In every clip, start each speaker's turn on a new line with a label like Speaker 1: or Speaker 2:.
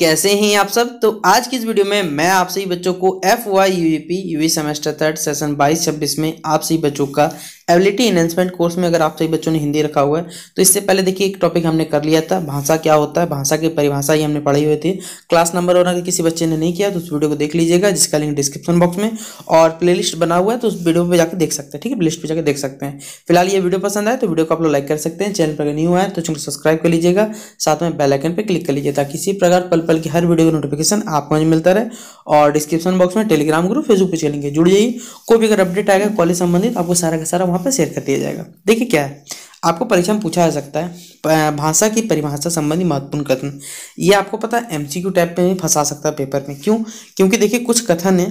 Speaker 1: कैसे हैं आप सब तो आज की इस वीडियो में मैं आप सभी बच्चों को F Y U P U semester third session बाईस छब्बीस में आप सभी बच्चों का एबिलिटी इन्हेंसमेंट कोर्स में अगर आप सभी बच्चों ने हिंदी रखा हुआ है तो इससे पहले देखिए एक टॉपिक हमने कर लिया था भाषा क्या होता है भाषा की परिभाषा ही हमने पढ़ी हुई थी क्लास नंबर और अगर किसी बच्चे ने नहीं किया तो उस वीडियो को देख लीजिएगा जिसका लिंक डिस्क्रिप्शन बॉक्स में और लिस्ट बना हुआ है तो उस वीडियो पर जाकर देख सकते हैं ठीक है लिस्ट पर जाकर देख सकते हैं फिलहाल ये वीडियो पसंद आए तो वीडियो को आप लोग लाइक कर सकते हैं चैनल पर अगर न्यू आए तो चैनल सब्सक्राइब कर लीजिएगा साथ में बेलाइकन पर क्लिक कर लीजिए ताकि इसी प्रकार पल पल की हर वीडियो का नोटिफिकेशन आपको मिलता रहे और डिस्क्रिप्शन बॉक्स में टेलीग्राम ग्रुप फेसबुक पर चलेंगे जुड़ जाइए कोई भी अगर अपडेट आएगा कॉलेज संबंधित आपको सारा का सारा वहाँ पर शेयर कर दिया जाएगा देखिए क्या है आपको परीक्षा में पूछा जा सकता है भाषा की परिभाषा संबंधी महत्वपूर्ण कथन ये आपको पता है एमसीक्यू टाइप में भी फंसा सकता है पेपर में क्यों क्योंकि देखिए कुछ कथन है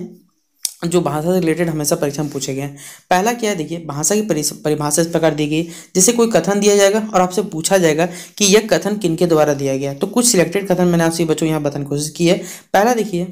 Speaker 1: जो भाषा से रिलेटेड हमेशा परीक्षा में पूछे गए हैं पहला क्या है देखिए भाषा की परिभाषा इस प्रकार दी गई जैसे कोई कथन दिया जाएगा और आपसे पूछा जाएगा कि यह कथन किनके द्वारा दिया गया तो कुछ सिलेक्टेड कथन मैंने आपसे बच्चों यहाँ बताने की कोशिश की है पहला देखिए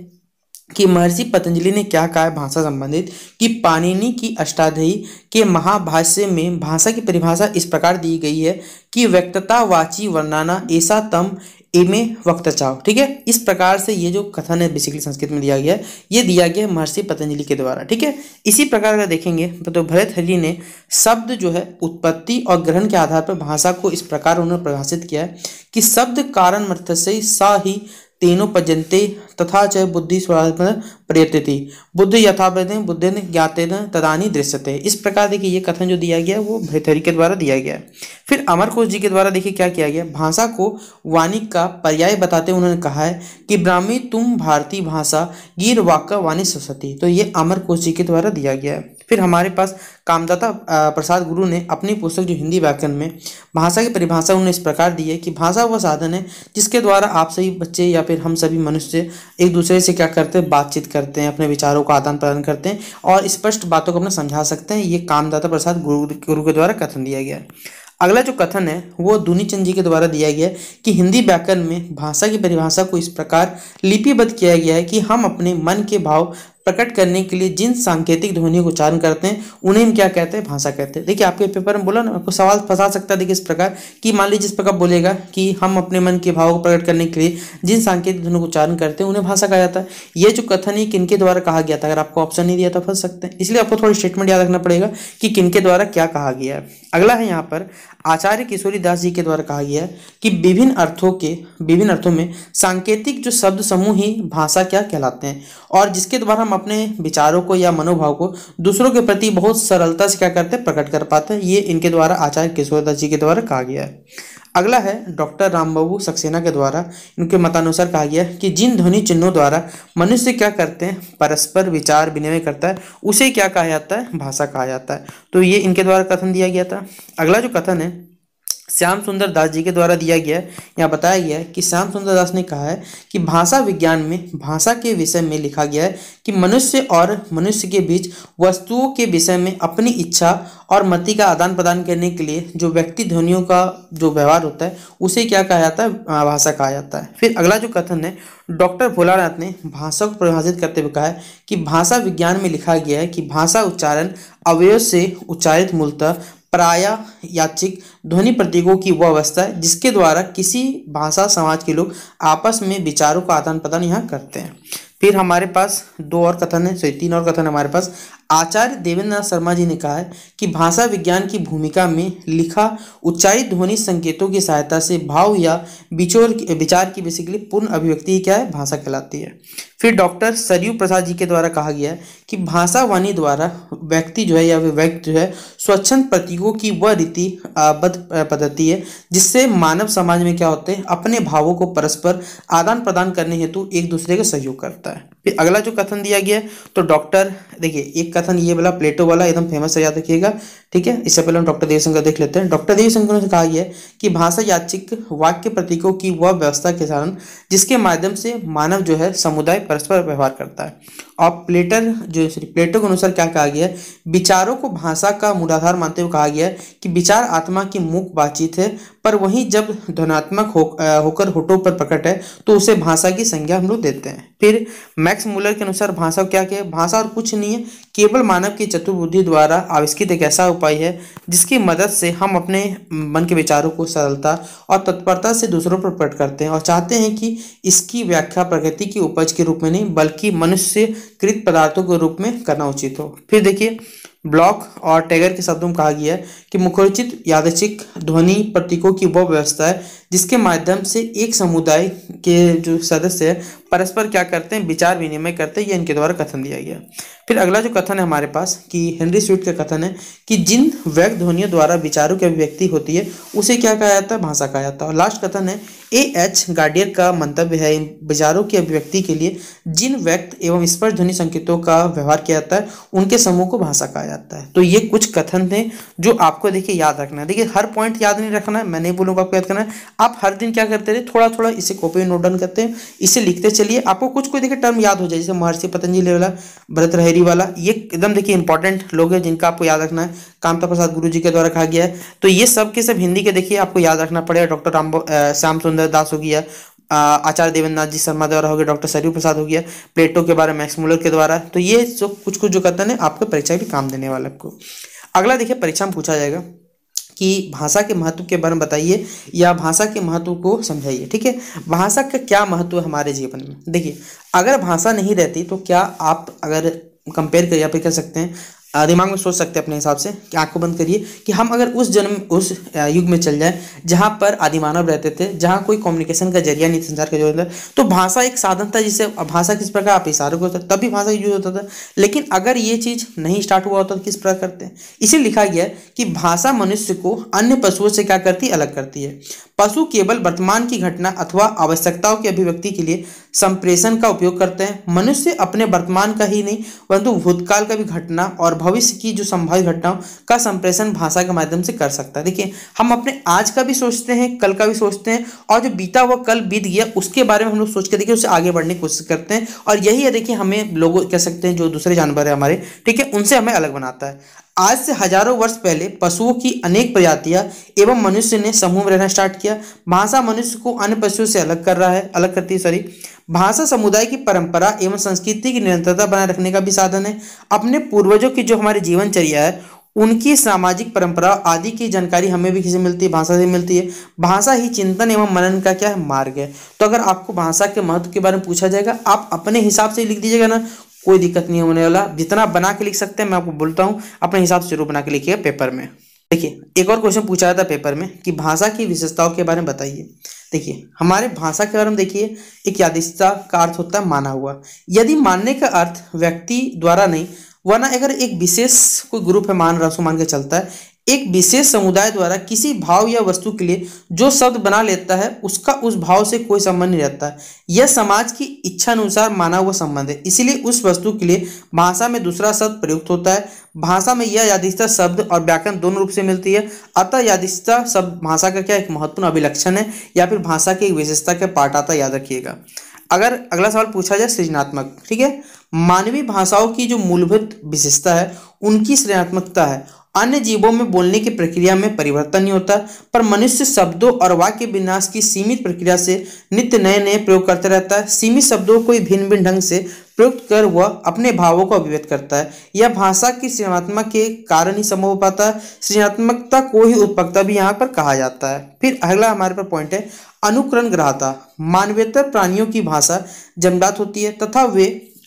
Speaker 1: कि महर्षि पतंजलि ने क्या कहा है भाषा संबंधित कि पाणिनि की अष्टाध्यायी के महाभाष्य में भाषा की परिभाषा इस प्रकार दी गई है कि व्यक्तता वाची वर्णाना ऐसा तम इमे चाव ठीक है इस प्रकार से ये जो कथन है बेसिकली संस्कृत में दिया गया है ये दिया गया है महर्षि पतंजलि के द्वारा ठीक है इसी प्रकार अगर देखेंगे तो भरत हरि ने शब्द जो है उत्पत्ति और ग्रहण के आधार पर भाषा को इस प्रकार उन्होंने परिभाषित किया है कि शब्द कारण मर्थ से सा ही तीनों पजंते तथा च बुद्धि स्वर्ण थी बुद्ध यथावत बुद्धि ज्ञाते तदानी दृश्यते इस प्रकार देखिए ये कथन जो दिया गया वो भैथरी के द्वारा दिया गया फिर अमरकोश जी के द्वारा देखिए क्या किया गया भाषा को वाणी का पर्याय बताते उन्होंने कहा है कि ब्राह्मी तुम भारतीय भाषा गिर वाक्य वाणी सरस्वती तो ये अमरकोश जी के द्वारा दिया गया है फिर हमारे पास कामदाता प्रसाद गुरु ने अपनी पुस्तक जो हिंदी व्याकरण में भाषा की परिभाषा उन्हें इस प्रकार दी है कि भाषा वह साधन है जिसके द्वारा आप सभी बच्चे या फिर हम सभी मनुष्य एक दूसरे से क्या करते हैं बातचीत करते हैं अपने विचारों का आदान प्रदान करते हैं और स्पष्ट बातों को अपना समझा सकते हैं ये कामदाता प्रसाद गुरु गुरु के द्वारा कथन दिया गया है अगला जो कथन है वो चंद जी के द्वारा दिया गया है कि हिंदी व्याकरण में भाषा की परिभाषा को इस प्रकार लिपिबद्ध किया गया है कि हम अपने मन के भाव प्रकट करने के लिए जिन सांकेतिक ध्वनियों को उच्चारण करते हैं उन्हें हम क्या कहते हैं भाषा कहते हैं देखिए आपके पेपर में बोला ना आपको सवाल फंसा सकता है देखिए इस प्रकार कि मान लीजिए इस प्रकार बोलेगा कि हम अपने मन के भाव को प्रकट करने के लिए जिन सांकेतिक ध्वनियों को उच्चारण करते हैं उन्हें भाषा कहा जाता है ये जो कथन है किनके द्वारा कहा गया था अगर आपको ऑप्शन नहीं दिया तो फंस सकते हैं इसलिए आपको थोड़ा स्टेटमेंट याद रखना पड़ेगा कि किनके द्वारा क्या कहा गया है अगला है यहाँ पर आचार्य किशोरी दास जी के द्वारा कहा गया है कि विभिन्न अर्थों के विभिन्न अर्थों में सांकेतिक जो शब्द समूह ही भाषा क्या कहलाते हैं और जिसके द्वारा हम अपने विचारों को या मनोभाव को दूसरों के प्रति बहुत सरलता से क्या करते हैं प्रकट कर पाते हैं ये इनके द्वारा आचार्य किशोरी दास जी के द्वारा कहा गया है अगला है डॉक्टर रामबाबू सक्सेना के द्वारा इनके मतानुसार कहा गया कि जिन ध्वनि चिन्हों द्वारा मनुष्य क्या करते हैं परस्पर विचार विनिमय करता है उसे क्या कहा जाता है भाषा कहा जाता है तो ये इनके द्वारा कथन दिया गया था अगला जो कथन है श्याम सुंदर दास जी के द्वारा दिया गया है या बताया गया है कि श्याम सुंदर दास ने कहा है कि भाषा विज्ञान में भाषा के विषय में लिखा गया है कि मनुष्य और मनुष्य के बीच वस्तुओं के विषय में अपनी इच्छा और मति का आदान प्रदान करने के लिए जो व्यक्ति ध्वनियों का जो व्यवहार होता है उसे क्या कहा जाता है भाषा कहा जाता है फिर अगला जो कथन है डॉक्टर भोलानाथ ने भाषा को परिभाषित करते हुए कहा है कि भाषा विज्ञान में लिखा गया है कि भाषा उच्चारण अवयव से उच्चारित मूलतः प्राय याचिक ध्वनि प्रतीकों की वह अवस्था है जिसके द्वारा किसी भाषा समाज के लोग आपस में विचारों का आदान प्रदान यहाँ करते हैं फिर हमारे पास दो और कथन है सॉरी तीन और कथन हमारे पास आचार्य देवेंद्र नाथ शर्मा जी ने कहा है कि भाषा विज्ञान की भूमिका में लिखा उच्चारित ध्वनि संकेतों की सहायता से भाव या विचोर विचार की बेसिकली पूर्ण अभिव्यक्ति क्या है भाषा कहलाती है फिर डॉक्टर सरयू प्रसाद जी के द्वारा कहा गया है कि भाषा वाणी द्वारा व्यक्ति जो है या व्यक्ति जो है स्वच्छंद प्रतीकों की वह रीति आबद्ध पद्धति है जिससे मानव समाज में क्या होते हैं अपने भावों को परस्पर आदान प्रदान करने हेतु एक दूसरे का सहयोग करता है फिर अगला जो कथन दिया गया तो डॉक्टर देखिए एक कथन ये वाला प्लेटो वाला एकदम फेमस है याद रखिएगा ठीक है इससे पहले हम डॉक्टर देवशंकर देख लेते हैं डॉक्टर देवशंकर ने कहा गया कि भाषा याचिक वाक्य प्रतीकों की वह व्यवस्था के कारण जिसके माध्यम से मानव जो है समुदाय परस्पर व्यवहार करता है और प्लेटर जो सॉरी प्लेटो के अनुसार क्या कहा गया है विचारों को भाषा का मूलाधार मानते हुए कहा गया है कि विचार आत्मा की मुख्य बातचीत है पर वहीं जब धनात्मक हो, होकर होठों पर प्रकट है तो उसे भाषा की संज्ञा हम लोग देते हैं फिर मैक्स मूलर के अनुसार भाषा क्या क्या है भाषा और कुछ नहीं है केवल मानव की चतुर्बुद्धि द्वारा आविष्कृत एक ऐसा उपाय है जिसकी मदद से हम अपने मन के विचारों को सरलता और तत्परता से दूसरों पर प्रकट करते हैं और चाहते हैं कि इसकी व्याख्या प्रकृति की उपज के रूप में नहीं बल्कि मनुष्य कृत पदार्थों के रूप में करना उचित हो फिर देखिए ब्लॉक और टैगर के शब्दों में कहा गया है कि मुखरोचित यादचिक ध्वनि प्रतीकों की वह व्यवस्था है जिसके माध्यम से एक समुदाय के जो सदस्य है परस्पर क्या करते हैं विचार विनिमय करते हैं ये इनके द्वारा कथन दिया गया फिर अगला जो कथन है हमारे पास कि हेनरी स्वीट का कथन है कि जिन व्यक्त ध्वनियों द्वारा विचारों की अभिव्यक्ति होती है उसे क्या कहा जाता है भाषा कहा जाता है और लास्ट कथन है ए एच गार्डियर का मंतव्य है विचारों की अभिव्यक्ति के लिए जिन व्यक्त एवं स्पर्श ध्वनि संकेतों का व्यवहार किया जाता है उनके समूह को भाषा कहा जाता है तो ये कुछ कथन थे जो आपको देखिए याद रखना है देखिए हर पॉइंट याद नहीं रखना है मैं नहीं बोलूँगा आपको याद करना है आप हर दिन क्या करते रहे थोड़ा थोड़ा इसे कॉपी में नोट डाउन करते हैं इसे लिखते चलिए आपको कुछ कोई देखिए टर्म याद हो जाए जैसे महर्षि पतंजलि वाला भरत रहरी वाला ये एकदम देखिए इंपॉर्टेंट लोग हैं जिनका आपको याद रखना है कामता प्रसाद गुरु जी के द्वारा कहा गया है तो ये सब के सब हिंदी के देखिए आपको याद रखना पड़ेगा डॉक्टर राम श्याम सुंदर दास हो गया आचार्य देवेंद्रनाथ जी शर्मा द्वारा हो गया डॉक्टर सरयू प्रसाद हो गया प्लेटो के बारे में मैक्स मुलर के द्वारा तो ये जो कुछ कुछ जो कथन है आपको परीक्षा के काम देने वाला आपको अगला देखिए परीक्षा में पूछा जाएगा कि भाषा के महत्व के बारे में बताइए या भाषा के महत्व को समझाइए ठीक है भाषा का क्या महत्व है हमारे जीवन में देखिए अगर भाषा नहीं रहती तो क्या आप अगर कंपेयर कर या फिर कह सकते हैं दिमाग में सोच सकते हैं अपने हिसाब से कि आंखों बंद करिए कि हम अगर उस जन्म उस युग में चल जाए जहाँ पर आदिमानव रहते थे जहाँ कोई कम्युनिकेशन का जरिया नहीं संसार का जरिया तो भाषा एक साधन था जिससे भाषा किस प्रकार आप इशारों को तब भी भाषा यूज होता था लेकिन अगर ये चीज़ नहीं स्टार्ट हुआ होता तो किस प्रकार करते हैं इसे लिखा गया कि भाषा मनुष्य को अन्य पशुओं से क्या करती अलग करती है पशु केवल वर्तमान की घटना अथवा आवश्यकताओं की अभिव्यक्ति के लिए संप्रेषण का उपयोग करते हैं मनुष्य अपने वर्तमान का ही नहीं परंतु भूतकाल का भी घटना और भविष्य की जो संभावित घटनाओं का संप्रेषण भाषा के माध्यम से कर सकता है देखिए हम अपने आज का भी सोचते हैं कल का भी सोचते हैं और जो बीता हुआ कल बीत गया उसके बारे में हम लोग सोच के देखिए उससे आगे बढ़ने की कोशिश करते हैं और यही है देखिए हमें लोग कह सकते हैं जो दूसरे जानवर है हमारे ठीक है उनसे हमें अलग बनाता है आज से हजारों वर्ष पहले पशुओं की अनेक प्रजातियां एवं मनुष्य ने समूह में रहना स्टार्ट किया भाषा मनुष्य को अन्य पशुओं से अलग कर रहा है अलग करती है सॉरी भाषा समुदाय की परंपरा एवं संस्कृति की निरंतरता बनाए रखने का भी साधन है अपने पूर्वजों की जो हमारी जीवनचर्या है उनकी सामाजिक परंपरा आदि की जानकारी हमें भी किसी मिलती है भाषा से मिलती है भाषा ही चिंतन एवं मनन का क्या है मार्ग है तो अगर आपको भाषा के महत्व के बारे में पूछा जाएगा आप अपने हिसाब से लिख दीजिएगा ना कोई दिक्कत नहीं होने वाला जितना बना के लिख सकते हैं मैं आपको बोलता हूँ अपने हिसाब से जरूर बना के लिखिएगा पेपर में देखिए एक और क्वेश्चन पूछा था पेपर में कि भाषा की विशेषताओं के बारे में बताइए देखिए हमारे भाषा के बारे में देखिए एक यादिश्ता का अर्थ होता है माना हुआ यदि मानने का अर्थ व्यक्ति द्वारा नहीं वरना अगर एक विशेष कोई ग्रुप है मान रसो मान के चलता है एक विशेष समुदाय द्वारा किसी भाव या वस्तु के लिए जो शब्द बना लेता है उसका उस भाव से कोई संबंध नहीं रहता है यह समाज की इच्छा अनुसार माना हुआ संबंध है इसलिए उस वस्तु के लिए भाषा में दूसरा शब्द प्रयुक्त होता है भाषा में यह यादिश्ता शब्द और व्याकरण दोनों रूप से मिलती है अतः यादिश्ता शब्द भाषा का क्या एक महत्वपूर्ण अभिलक्षण है या फिर भाषा की एक विशेषता का पाठ आता याद रखिएगा अगर अगला सवाल पूछा जाए सृजनात्मक ठीक है मानवीय भाषाओं की जो मूलभूत विशेषता है उनकी सृजनात्मकता है अन्य जीवों में बोलने की प्रक्रिया में परिवर्तन नहीं होता पर मनुष्य शब्दों और वाक्य विनाश की सीमित प्रक्रिया से नित्य नए नए प्रयोग करता रहता है सीमित शब्दों को भिन्न भिन्न ढंग से प्रयुक्त कर वह अपने भावों को अभिव्यक्त करता है यह भाषा की सृजनात्मक के कारण ही संभव हो पाता है सृजनात्मकता को ही उत्पक्ता भी यहाँ पर कहा जाता है फिर अगला हमारे पर पॉइंट है अनुकरण ग्राहता मानवेतर प्राणियों की भाषा जमदात होती है तथा वे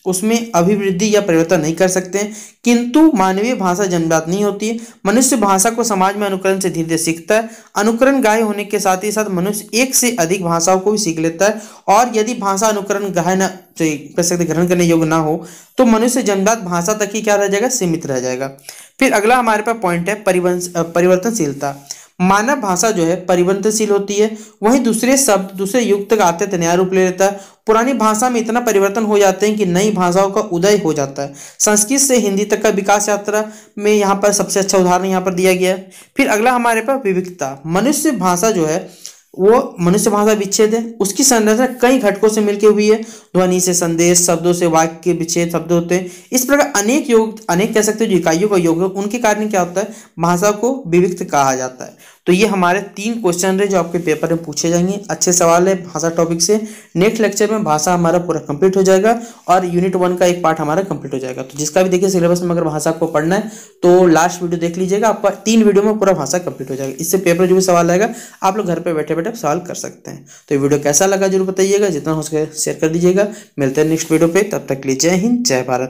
Speaker 1: उसमें अभिवृद्धि या परिवर्तन नहीं कर सकते हैं किंतु मानवीय भाषा जनजात नहीं होती है मनुष्य भाषा को समाज में अनुकरण से धीरे धीरे सीखता है अनुकरण गाय होने के साथ ही साथ मनुष्य एक से अधिक भाषाओं को भी सीख लेता है और यदि भाषा अनुकरण गाय न तो प्रसिद्ध ग्रहण करने योग्य ना हो तो मनुष्य जनजात भाषा तक ही क्या रह जाएगा सीमित रह जाएगा फिर अगला हमारे पास पॉइंट है परिवर्तनशीलता मानव भाषा जो है परिवर्तनशील होती है वहीं दूसरे शब्द दूसरे युग तक आते थे नया रूप ले लेता है पुरानी भाषा में इतना परिवर्तन हो जाते हैं कि नई भाषाओं का उदय हो जाता है संस्कृत से हिंदी तक का विकास यात्रा में यहाँ पर सबसे अच्छा उदाहरण यहाँ पर दिया गया है फिर अगला हमारे पास विविधता मनुष्य भाषा जो है वो मनुष्य भाषा विच्छेद है उसकी संरचना कई घटकों से मिलकर हुई है ध्वनि से संदेश शब्दों से वाक्य विच्छेद शब्द होते हैं इस प्रकार अनेक योग अनेक कह सकते हो जो इकाइयों का योग है उनके कारण क्या होता है भाषा को विविध कहा जाता है तो ये हमारे तीन क्वेश्चन रहे जो आपके पेपर में पूछे जाएंगे अच्छे सवाल है भाषा टॉपिक से नेक्स्ट लेक्चर में भाषा हमारा पूरा कंप्लीट हो जाएगा और यूनिट वन का एक पार्ट हमारा कंप्लीट हो जाएगा तो जिसका भी देखिए सिलेबस में अगर भाषा आपको पढ़ना है तो लास्ट वीडियो देख लीजिएगा आपका तीन वीडियो में पूरा भाषा कंप्लीट हो जाएगा इससे पेपर जो भी सवाल आएगा आप लोग घर पर बैठे बैठे सवाल कर सकते हैं तो ये वीडियो कैसा लगा जरूर बताइएगा जितना हो सके शेयर कर दीजिएगा मिलते हैं नेक्स्ट वीडियो पर तब तक लीजिए जय हिंद जय भारत